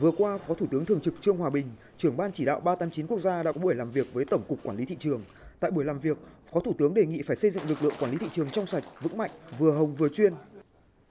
Vừa qua, Phó Thủ tướng Thường trực Trương Hòa Bình, trưởng Ban chỉ đạo 389 quốc gia đã có buổi làm việc với Tổng cục Quản lý thị trường. Tại buổi làm việc, Phó Thủ tướng đề nghị phải xây dựng lực lượng quản lý thị trường trong sạch, vững mạnh, vừa hồng vừa chuyên.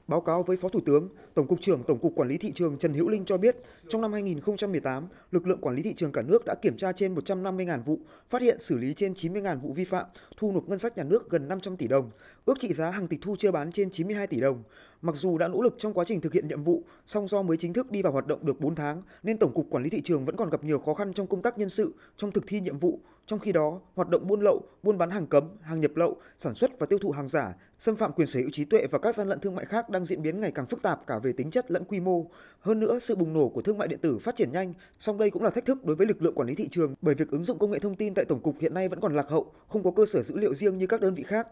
Báo cáo với Phó Thủ tướng, Tổng cục trưởng Tổng cục Quản lý thị trường Trần Hữu Linh cho biết, trong năm 2018, lực lượng quản lý thị trường cả nước đã kiểm tra trên 150.000 vụ, phát hiện xử lý trên 90.000 vụ vi phạm, thu nộp ngân sách nhà nước gần 500 tỷ đồng, ước trị giá hàng tịch thu chưa bán trên 92 tỷ đồng. Mặc dù đã nỗ lực trong quá trình thực hiện nhiệm vụ, song do mới chính thức đi vào hoạt động được 4 tháng nên Tổng cục Quản lý thị trường vẫn còn gặp nhiều khó khăn trong công tác nhân sự, trong thực thi nhiệm vụ. Trong khi đó, hoạt động buôn lậu, buôn bán hàng cấm, hàng nhập lậu, sản xuất và tiêu thụ hàng giả, xâm phạm quyền sở hữu trí tuệ và các gian lận thương mại khác đang diễn biến ngày càng phức tạp cả về tính chất lẫn quy mô. Hơn nữa, sự bùng nổ của thương mại điện tử phát triển nhanh, song đây cũng là thách thức đối với lực lượng quản lý thị trường bởi việc ứng dụng công nghệ thông tin tại tổng cục hiện nay vẫn còn lạc hậu, không có cơ sở dữ liệu riêng như các đơn vị khác.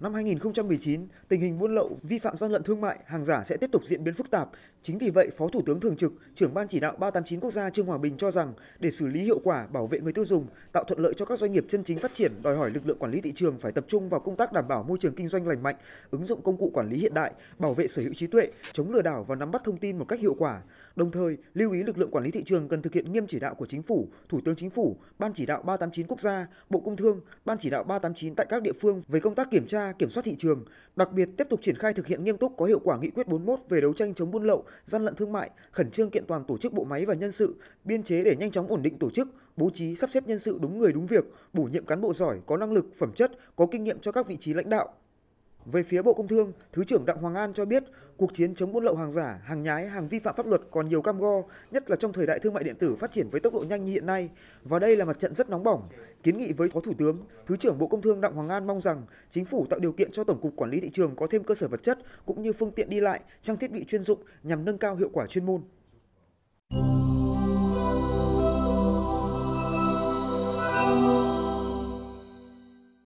Năm 2019, tình hình buôn lậu, vi phạm gian lận thương mại, hàng giả sẽ tiếp tục diễn biến phức tạp. Chính vì vậy, Phó Thủ tướng Thường trực, trưởng Ban chỉ đạo 389 quốc gia Trương Hòa Bình cho rằng, để xử lý hiệu quả, bảo vệ người tiêu dùng, tạo thuận lợi cho các doanh nghiệp chân chính phát triển, đòi hỏi lực lượng quản lý thị trường phải tập trung vào công tác đảm bảo môi trường kinh doanh lành mạnh, ứng dụng công cụ quản lý hiện đại, bảo vệ sở hữu trí tuệ, chống lừa đảo và nắm bắt thông tin một cách hiệu quả. Đồng thời, lưu ý lực lượng quản lý thị trường cần thực hiện nghiêm chỉ đạo của chính phủ, Thủ tướng Chính phủ, Ban chỉ đạo 389 quốc gia, Bộ Công Thương, Ban chỉ đạo 389 tại các địa phương về công tác kiểm tra kiểm soát thị trường, đặc biệt tiếp tục triển khai thực hiện nghiêm túc có hiệu quả nghị quyết 41 về đấu tranh chống buôn lậu, gian lận thương mại, khẩn trương kiện toàn tổ chức bộ máy và nhân sự, biên chế để nhanh chóng ổn định tổ chức, bố trí sắp xếp nhân sự đúng người đúng việc, bổ nhiệm cán bộ giỏi có năng lực, phẩm chất, có kinh nghiệm cho các vị trí lãnh đạo, về phía Bộ Công Thương, Thứ trưởng Đặng Hoàng An cho biết cuộc chiến chống buôn lậu hàng giả, hàng nhái, hàng vi phạm pháp luật còn nhiều cam go, nhất là trong thời đại thương mại điện tử phát triển với tốc độ nhanh như hiện nay. Và đây là mặt trận rất nóng bỏng. Kiến nghị với Phó Thủ tướng, Thứ trưởng Bộ Công Thương Đặng Hoàng An mong rằng chính phủ tạo điều kiện cho Tổng cục Quản lý thị trường có thêm cơ sở vật chất cũng như phương tiện đi lại, trang thiết bị chuyên dụng nhằm nâng cao hiệu quả chuyên môn.